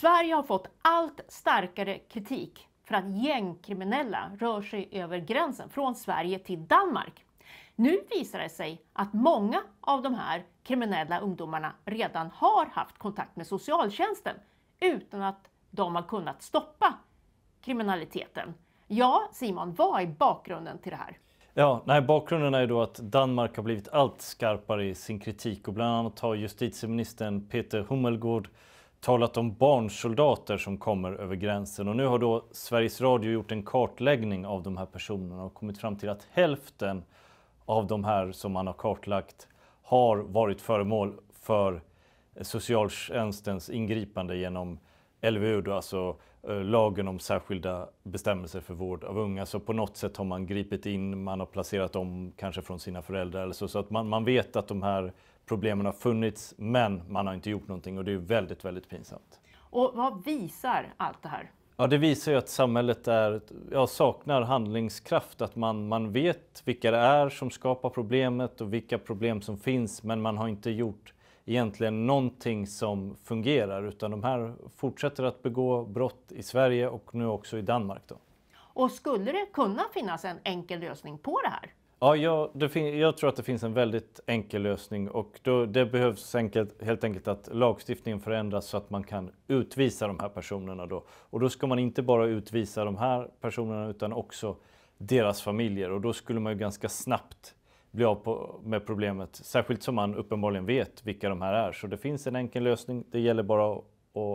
Sverige har fått allt starkare kritik för att gängkriminella rör sig över gränsen från Sverige till Danmark. Nu visar det sig att många av de här kriminella ungdomarna redan har haft kontakt med socialtjänsten utan att de har kunnat stoppa kriminaliteten. Ja, Simon, vad är bakgrunden till det här? Ja, nej, bakgrunden är då att Danmark har blivit allt skarpare i sin kritik och bland annat har justitieministern Peter Hummelgård talat om barnsoldater som kommer över gränsen. Och nu har då Sveriges Radio gjort en kartläggning av de här personerna och kommit fram till att hälften av de här som man har kartlagt har varit föremål för socialtjänstens ingripande genom LVU, då, alltså eh, lagen om särskilda bestämmelser för vård av unga. Så på något sätt har man gripit in, man har placerat dem kanske från sina föräldrar eller så. Så att man, man vet att de här problemen har funnits, men man har inte gjort någonting och det är väldigt, väldigt pinsamt. Och vad visar allt det här? Ja, det visar ju att samhället är, ja, saknar handlingskraft, att man, man vet vilka det är som skapar problemet och vilka problem som finns, men man har inte gjort egentligen någonting som fungerar, utan de här fortsätter att begå brott i Sverige och nu också i Danmark. Då. Och skulle det kunna finnas en enkel lösning på det här? Ja, jag, jag, tror att det finns en väldigt enkel lösning och då, det behövs enkelt, helt enkelt att lagstiftningen förändras så att man kan utvisa de här personerna då. Och då ska man inte bara utvisa de här personerna utan också deras familjer och då skulle man ju ganska snabbt bli av på, med problemet. Särskilt som man uppenbarligen vet vilka de här är. Så det finns en enkel lösning. Det gäller bara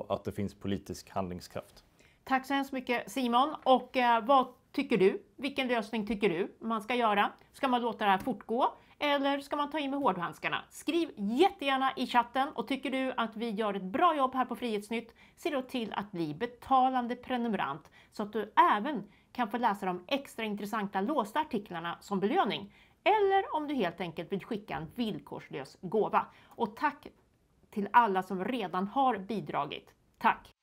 att det finns politisk handlingskraft. Tack så hemskt mycket Simon. Och eh, vad tycker du? Vilken lösning tycker du man ska göra? Ska man låta det här fortgå? Eller ska man ta in med hårdhandskarna? Skriv jättegärna i chatten och tycker du att vi gör ett bra jobb här på Frihetsnytt, se då till att bli betalande prenumerant så att du även kan få läsa de extra intressanta låsta artiklarna som belöning. Eller om du helt enkelt vill skicka en villkorslös gåva. Och tack till alla som redan har bidragit. Tack!